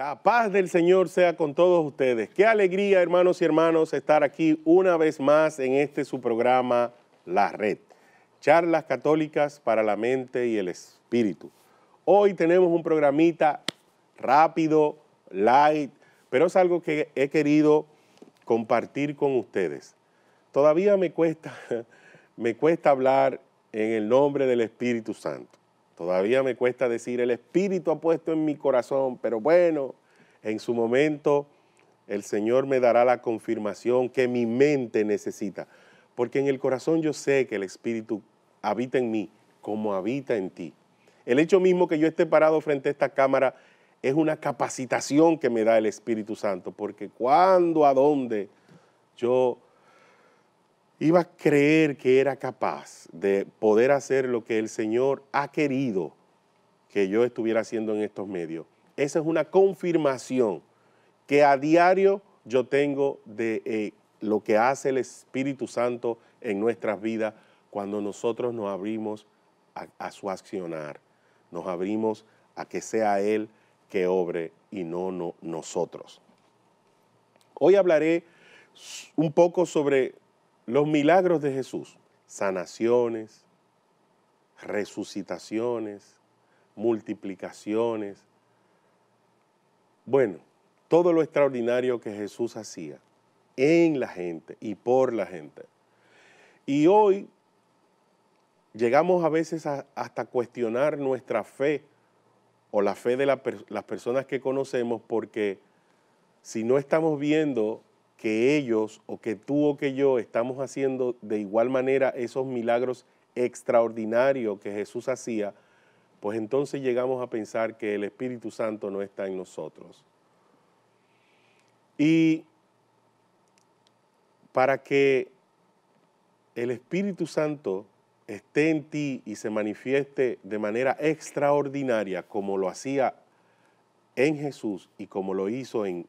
La paz del Señor sea con todos ustedes. Qué alegría, hermanos y hermanos, estar aquí una vez más en este su programa La Red. Charlas católicas para la mente y el espíritu. Hoy tenemos un programita rápido, light, pero es algo que he querido compartir con ustedes. Todavía me cuesta me cuesta hablar en el nombre del Espíritu Santo. Todavía me cuesta decir, el Espíritu ha puesto en mi corazón, pero bueno, en su momento el Señor me dará la confirmación que mi mente necesita. Porque en el corazón yo sé que el Espíritu habita en mí como habita en ti. El hecho mismo que yo esté parado frente a esta cámara es una capacitación que me da el Espíritu Santo, porque cuando, a dónde yo iba a creer que era capaz de poder hacer lo que el Señor ha querido que yo estuviera haciendo en estos medios. Esa es una confirmación que a diario yo tengo de eh, lo que hace el Espíritu Santo en nuestras vidas cuando nosotros nos abrimos a, su accionar, nos abrimos a que sea Él que obre y no nosotros. Hoy hablaré un poco sobre los milagros de Jesús, sanaciones, resucitaciones, multiplicaciones. Bueno, todo lo extraordinario que Jesús hacía en la gente y por la gente. Y hoy llegamos a veces a, hasta cuestionar nuestra fe o la fe de las personas que conocemos porque si no estamos viendo que ellos o que tú o que yo estamos haciendo de igual manera esos milagros extraordinarios que Jesús hacía, pues entonces llegamos a pensar que el Espíritu Santo no está en nosotros. Y para que el Espíritu Santo esté en ti y se manifieste de manera extraordinaria como lo hacía en Jesús y como lo hizo en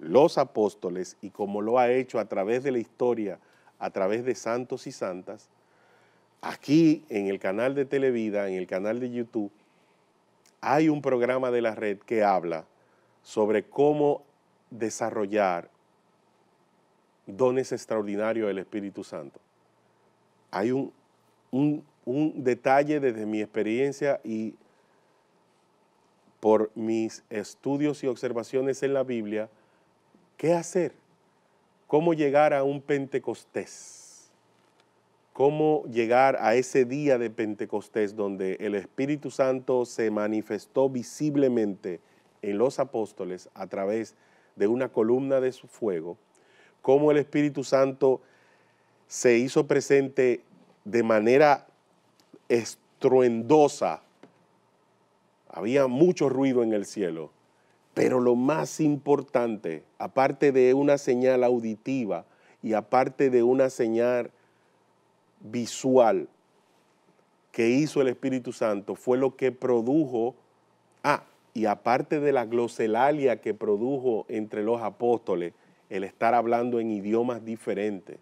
los apóstoles y como lo ha hecho a través de la historia, a través de santos y santas, aquí en el canal de Televida, en el canal de YouTube, hay un programa de la red que habla sobre cómo desarrollar dones extraordinarios del Espíritu Santo. Hay un, un detalle desde mi experiencia y por mis estudios y observaciones en la Biblia, ¿Qué hacer? ¿Cómo llegar a un Pentecostés? ¿Cómo llegar a ese día de Pentecostés donde el Espíritu Santo se manifestó visiblemente en los apóstoles a través de una columna de su fuego? ¿Cómo el Espíritu Santo se hizo presente de manera estruendosa? Había mucho ruido en el cielo pero lo más importante, aparte de una señal auditiva y aparte de una señal visual que hizo el Espíritu Santo, fue lo que produjo, ah, y aparte de la gloselalia que produjo entre los apóstoles, el estar hablando en idiomas diferentes.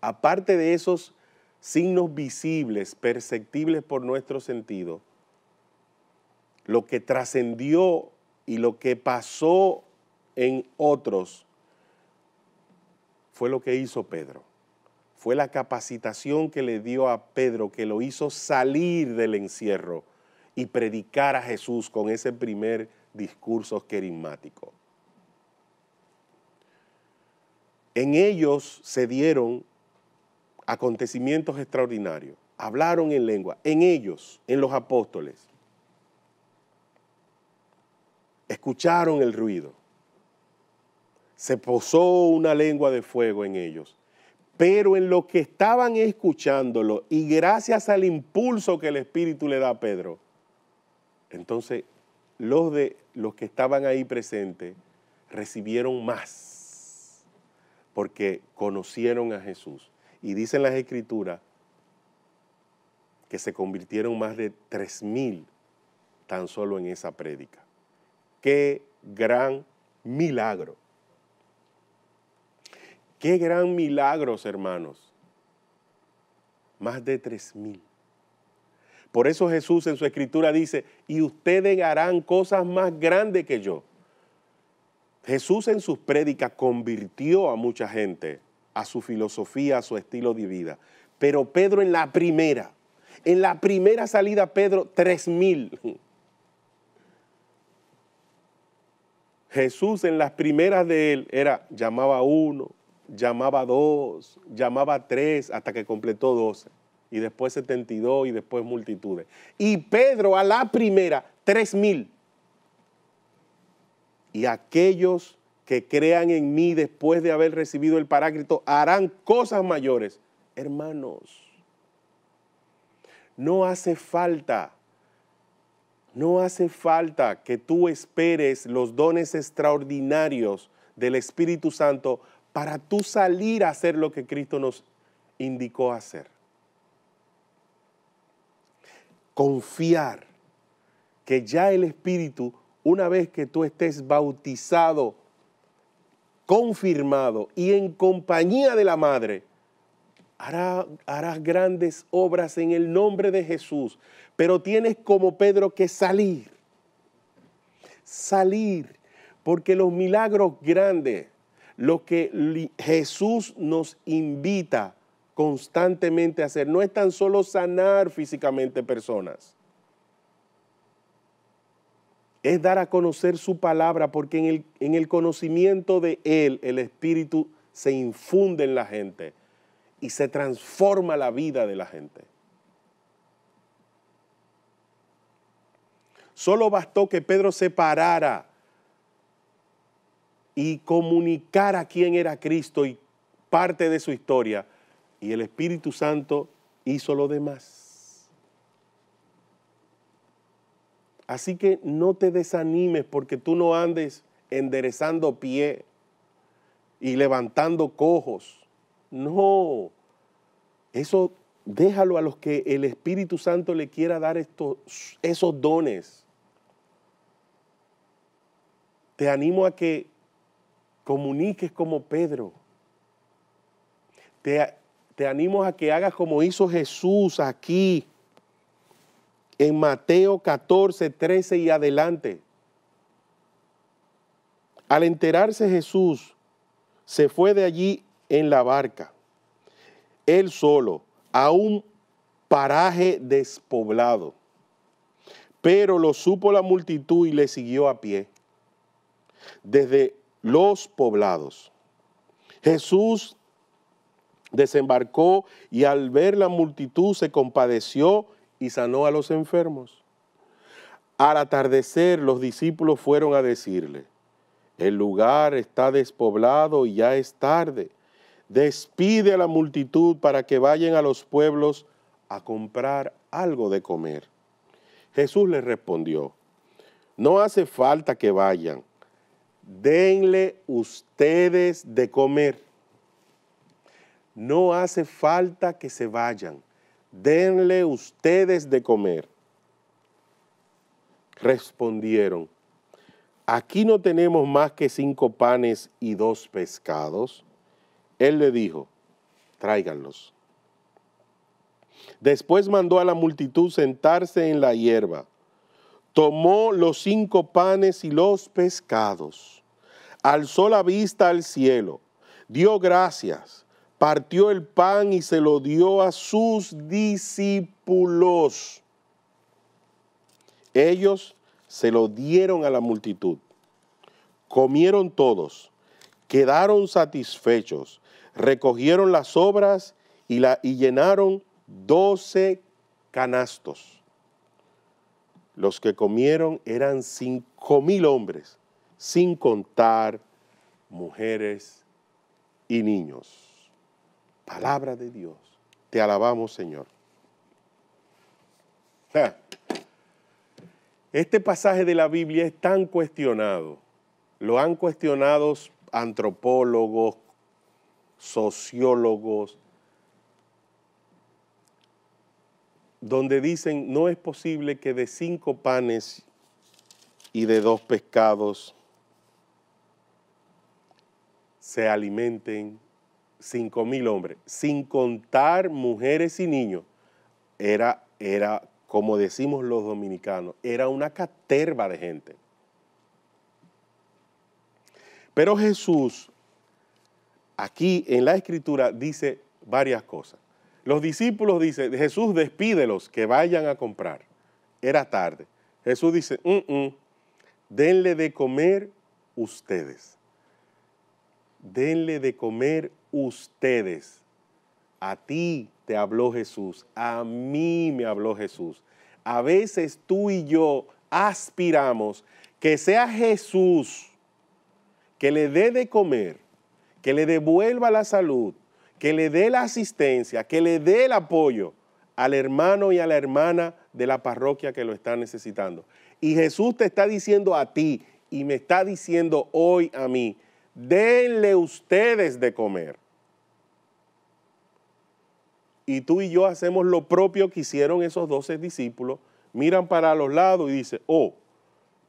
Aparte de esos signos visibles, perceptibles por nuestro sentido, lo que trascendió y lo que pasó en otros fue lo que hizo Pedro. Fue la capacitación que le dio a Pedro que lo hizo salir del encierro y predicar a Jesús con ese primer discurso querismático. En ellos se dieron acontecimientos extraordinarios. Hablaron en lengua, en ellos, en los apóstoles. escucharon el ruido. Se posó una lengua de fuego en ellos. Pero en lo que estaban escuchándolo y gracias al impulso que el Espíritu le da a Pedro, entonces los, de, los que estaban ahí presentes recibieron más porque conocieron a Jesús. Y dicen las escrituras que se convirtieron más de 3.000 tan solo en esa prédica. Qué gran milagro. Qué gran milagros, hermanos. Más de tres mil. Por eso Jesús en su escritura dice, y ustedes harán cosas más grandes que yo. Jesús en sus prédicas convirtió a mucha gente a su filosofía, a su estilo de vida. Pero Pedro en la primera, en la primera salida, Pedro, tres mil. Jesús en las primeras de él era, llamaba uno, llamaba dos, llamaba tres, hasta que completó doce. Y después 72 y después multitudes. Y Pedro a la primera, tres mil. Y aquellos que crean en mí después de haber recibido el parácrito harán cosas mayores. Hermanos, no hace falta no hace falta que tú esperes los dones extraordinarios del Espíritu Santo para tú salir a hacer lo que Cristo nos indicó hacer. Confiar que ya el Espíritu, una vez que tú estés bautizado, confirmado y en compañía de la Madre, harás grandes obras en el nombre de Jesús, pero tienes como Pedro que salir, salir, porque los milagros grandes, lo que Jesús nos invita constantemente a hacer, no es tan solo sanar físicamente personas, es dar a conocer su palabra, porque en el, en el conocimiento de Él el Espíritu se infunde en la gente y se transforma la vida de la gente. Solo bastó que Pedro se parara y comunicara quién era Cristo y parte de su historia, y el Espíritu Santo hizo lo demás. Así que no te desanimes porque tú no andes enderezando pie y levantando cojos no, eso déjalo a los que el Espíritu Santo le quiera dar estos, esos dones. Te animo a que comuniques como Pedro. Te, te animo a que hagas como hizo Jesús aquí en Mateo 14, 13 y adelante. Al enterarse Jesús, se fue de allí en la barca, él solo, a un paraje despoblado. Pero lo supo la multitud y le siguió a pie, desde los poblados. Jesús desembarcó y al ver la multitud se compadeció y sanó a los enfermos. Al atardecer los discípulos fueron a decirle, el lugar está despoblado y ya es tarde despide a la multitud para que vayan a los pueblos a comprar algo de comer. Jesús les respondió, no hace falta que vayan, denle ustedes de comer. No hace falta que se vayan, denle ustedes de comer. Respondieron, aquí no tenemos más que cinco panes y dos pescados él le dijo, tráiganlos. Después mandó a la multitud sentarse en la hierba. Tomó los cinco panes y los pescados. Alzó la vista al cielo. Dio gracias. Partió el pan y se lo dio a sus discípulos. Ellos se lo dieron a la multitud. Comieron todos. Quedaron satisfechos recogieron las obras y, la, y llenaron doce canastos. Los que comieron eran cinco mil hombres, sin contar mujeres y niños. Palabra de Dios. Te alabamos, Señor. Este pasaje de la Biblia es tan cuestionado. Lo han cuestionado antropólogos, sociólogos, donde dicen no es posible que de cinco panes y de dos pescados se alimenten cinco mil hombres, sin contar mujeres y niños. Era, era, como decimos los dominicanos, era una caterva de gente. Pero Jesús aquí en la escritura dice varias cosas. Los discípulos dicen, Jesús despídelos que vayan a comprar. Era tarde. Jesús dice, mm, mm, denle de comer ustedes. Denle de comer ustedes. A ti te habló Jesús, a mí me habló Jesús. A veces tú y yo aspiramos que sea Jesús que le dé de comer que le devuelva la salud, que le dé la asistencia, que le dé el apoyo al hermano y a la hermana de la parroquia que lo está necesitando. Y Jesús te está diciendo a ti y me está diciendo hoy a mí, denle ustedes de comer. Y tú y yo hacemos lo propio que hicieron esos doce discípulos, miran para los lados y dicen, oh,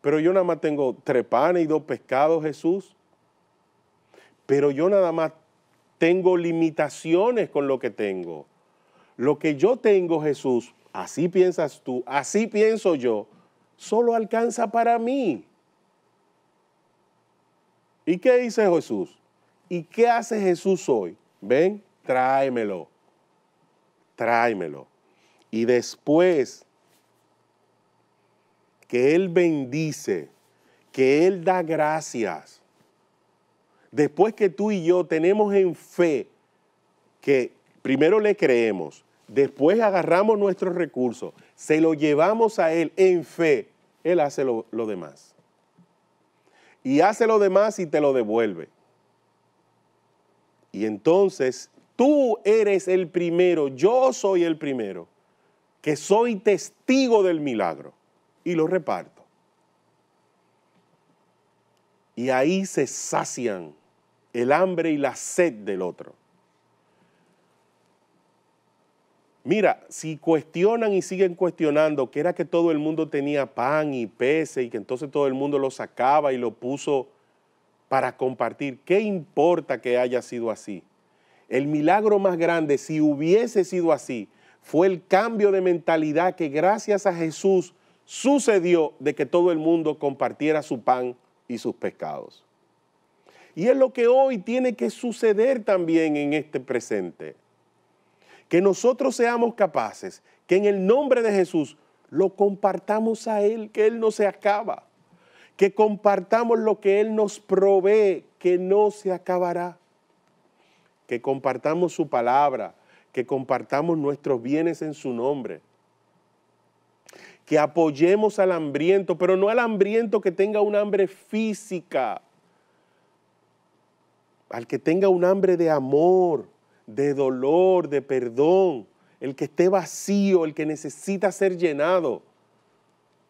pero yo nada más tengo tres panes y dos pescados, Jesús pero yo nada más tengo limitaciones con lo que tengo. Lo que yo tengo, Jesús, así piensas tú, así pienso yo, solo alcanza para mí. ¿Y qué dice Jesús? ¿Y qué hace Jesús hoy? Ven, tráemelo, tráemelo. Y después que Él bendice, que Él da gracias, Después que tú y yo tenemos en fe que primero le creemos, después agarramos nuestros recursos, se lo llevamos a Él en fe, Él hace lo demás. Y hace lo demás y te lo devuelve. Y entonces tú eres el primero, yo soy el primero, que soy testigo del milagro y lo reparto. Y ahí se sacian el hambre y la sed del otro. Mira, si cuestionan y siguen cuestionando que era que todo el mundo tenía pan y peces y que entonces todo el mundo lo sacaba y lo puso para compartir, ¿qué importa que haya sido así? El milagro más grande, si hubiese sido así, fue el cambio de mentalidad que gracias a Jesús sucedió de que todo el mundo compartiera su pan y sus pescados. Y es lo que hoy tiene que suceder también en este presente. Que nosotros seamos capaces, que en el nombre de Jesús lo compartamos a Él, que Él no se acaba. Que compartamos lo que Él nos provee, que no se acabará. Que compartamos su palabra, que compartamos nuestros bienes en su nombre que apoyemos al hambriento, pero no al hambriento que tenga un hambre física, al que tenga un hambre de amor, de dolor, de perdón, el que esté vacío, el que necesita ser llenado,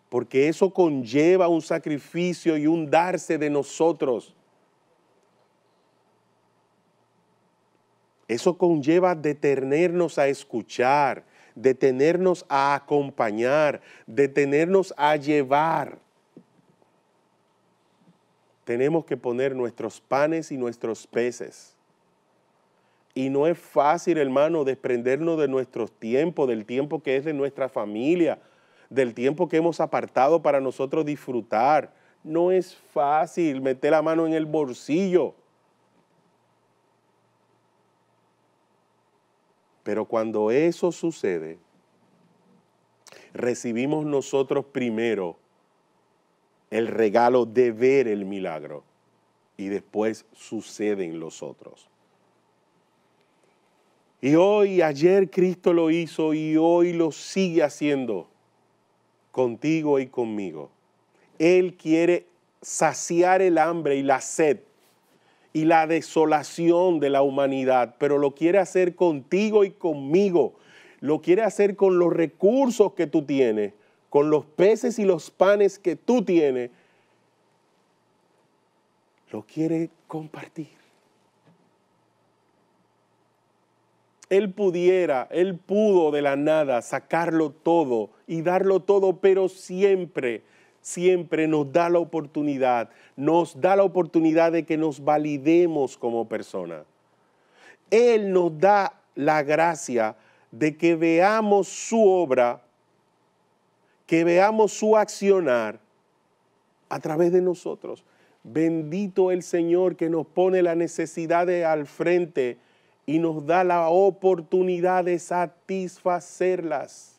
porque eso conlleva un sacrificio y un darse de nosotros. Eso conlleva detenernos a escuchar, detenernos a acompañar, detenernos a llevar tenemos que poner nuestros panes y nuestros peces. Y no es fácil, hermano, desprendernos de nuestros tiempos, del tiempo que es de nuestra familia, del tiempo que hemos apartado para nosotros disfrutar. No es fácil meter la mano en el bolsillo. Pero cuando eso sucede, recibimos nosotros primero el regalo de ver el milagro y después suceden los otros. Y hoy, ayer Cristo lo hizo y hoy lo sigue haciendo contigo y conmigo. Él quiere saciar el hambre y la sed y la desolación de la humanidad, pero lo quiere hacer contigo y conmigo. Lo quiere hacer con los recursos que tú tienes con los peces y los panes que tú tienes, lo quiere compartir. Él pudiera, él pudo de la nada sacarlo todo y darlo todo, pero siempre, siempre nos da la oportunidad, nos da la oportunidad de que nos validemos como persona. Él nos da la gracia de que veamos su obra que veamos su accionar a través de nosotros. Bendito el Señor que nos pone las necesidades al frente y nos da la oportunidad de satisfacerlas.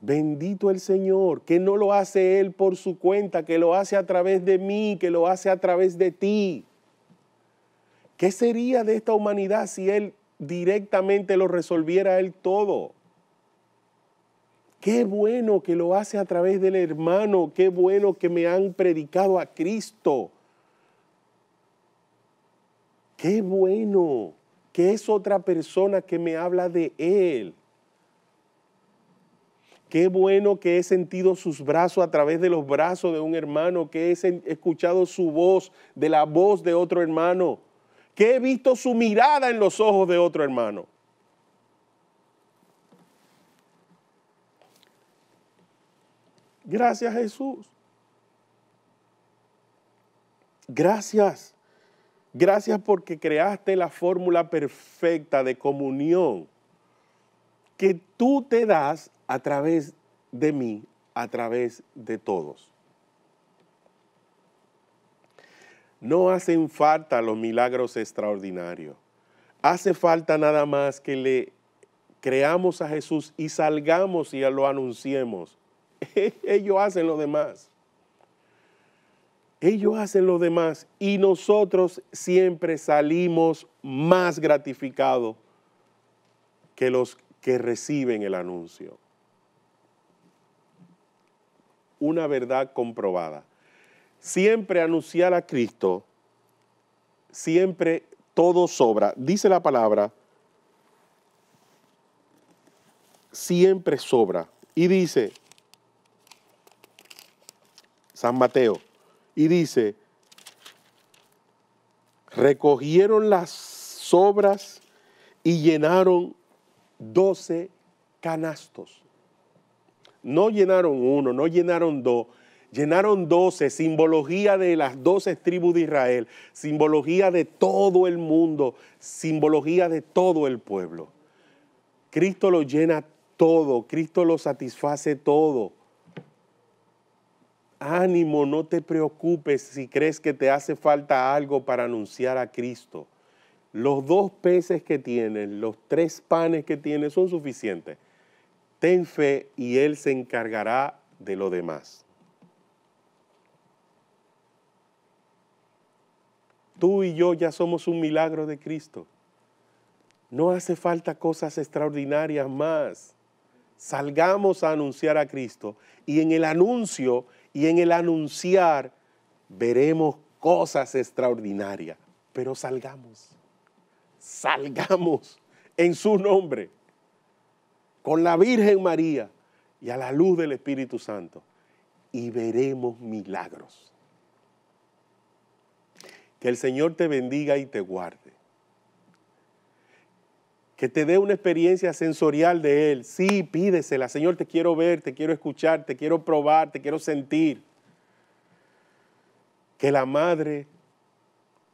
Bendito el Señor, que no lo hace Él por su cuenta, que lo hace a través de mí, que lo hace a través de ti. ¿Qué sería de esta humanidad si Él directamente lo resolviera Él todo? Qué bueno que lo hace a través del hermano, qué bueno que me han predicado a Cristo. Qué bueno que es otra persona que me habla de Él. Qué bueno que he sentido sus brazos a través de los brazos de un hermano, que he escuchado su voz de la voz de otro hermano, que he visto su mirada en los ojos de otro hermano. Gracias Jesús. Gracias. Gracias porque creaste la fórmula perfecta de comunión que tú te das a través de mí, a través de todos. No hacen falta los milagros extraordinarios. Hace falta nada más que le creamos a Jesús y salgamos y lo anunciemos ellos hacen lo demás. Ellos hacen lo demás y nosotros siempre salimos más gratificados que los que reciben el anuncio. Una verdad comprobada. Siempre anunciar a Cristo, siempre todo sobra. Dice la palabra, siempre sobra. Y dice, San Mateo, y dice, recogieron las sobras y llenaron doce canastos. No llenaron uno, no llenaron dos, llenaron doce, simbología de las doce tribus de Israel, simbología de todo el mundo, simbología de todo el pueblo. Cristo lo llena todo, Cristo lo satisface todo ánimo, no te preocupes si crees que te hace falta algo para anunciar a Cristo. Los dos peces que tienes, los tres panes que tienes son suficientes. Ten fe y Él se encargará de lo demás. Tú y yo ya somos un milagro de Cristo. No hace falta cosas extraordinarias más. Salgamos a anunciar a Cristo y en el anuncio y en el anunciar veremos cosas extraordinarias. Pero salgamos, salgamos en su nombre, con la Virgen María y a la luz del Espíritu Santo, y veremos milagros. Que el Señor te bendiga y te guarde que te dé una experiencia sensorial de Él. Sí, pídesela, Señor, te quiero ver, te quiero escuchar, te quiero probar, te quiero sentir. Que la madre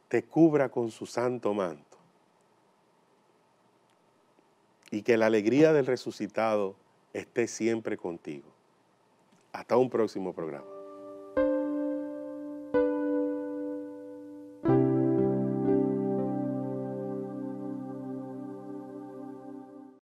te cubra con su santo manto. Y que la alegría del resucitado esté siempre contigo. Hasta un próximo programa.